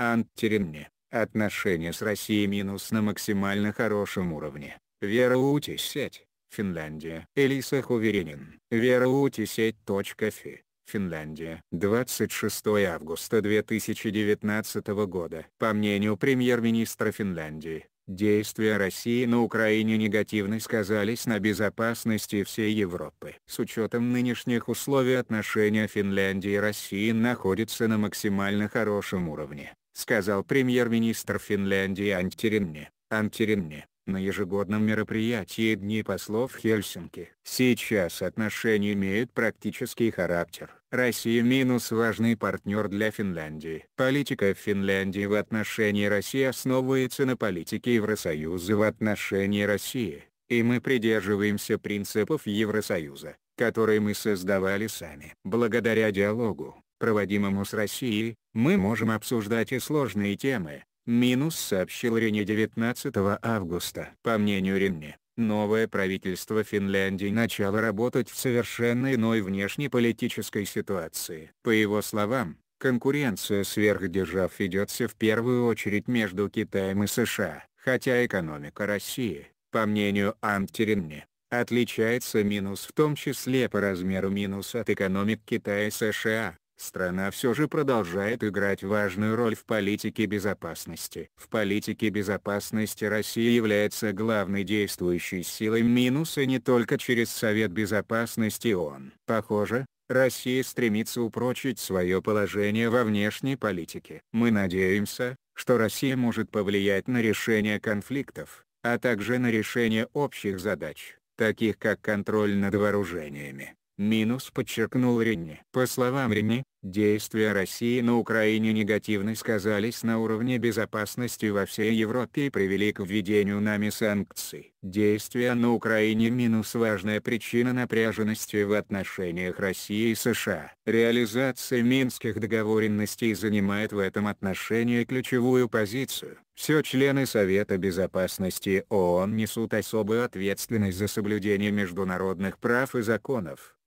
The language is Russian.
антиремне. Отношения с Россией минус на максимально хорошем уровне. Вера Утисеть, Финляндия. Элиса Хуверенин. Вера Утисеть.фи. Финляндия. 26 августа 2019 года. По мнению премьер-министра Финляндии, Действия России на Украине негативно сказались на безопасности всей Европы. С учетом нынешних условий отношения Финляндии и России находятся на максимально хорошем уровне сказал премьер-министр Финляндии Антиринне, Антиринне, на ежегодном мероприятии Дни послов Хельсинки. Сейчас отношения имеют практический характер. Россия минус важный партнер для Финляндии. Политика Финляндии в отношении России основывается на политике Евросоюза в отношении России, и мы придерживаемся принципов Евросоюза, которые мы создавали сами. Благодаря диалогу, проводимому с Россией, мы можем обсуждать и сложные темы, минус сообщил Рене 19 августа. По мнению Рене, новое правительство Финляндии начало работать в совершенно иной внешнеполитической ситуации. По его словам, конкуренция сверхдержав ведется в первую очередь между Китаем и США, хотя экономика России, по мнению Антиренне, отличается минус в том числе по размеру минус от экономик Китая и США страна все же продолжает играть важную роль в политике безопасности. В политике безопасности Россия является главной действующей силой минуса не только через Совет Безопасности ООН. Похоже, Россия стремится упрочить свое положение во внешней политике. Мы надеемся, что Россия может повлиять на решение конфликтов, а также на решение общих задач, таких как контроль над вооружениями. Минус подчеркнул Ренни. По словам Ренни, Действия России на Украине негативно сказались на уровне безопасности во всей Европе и привели к введению нами санкций. Действия на Украине минус важная причина напряженности в отношениях России и США. Реализация минских договоренностей занимает в этом отношении ключевую позицию. Все члены Совета Безопасности ООН несут особую ответственность за соблюдение международных прав и законов.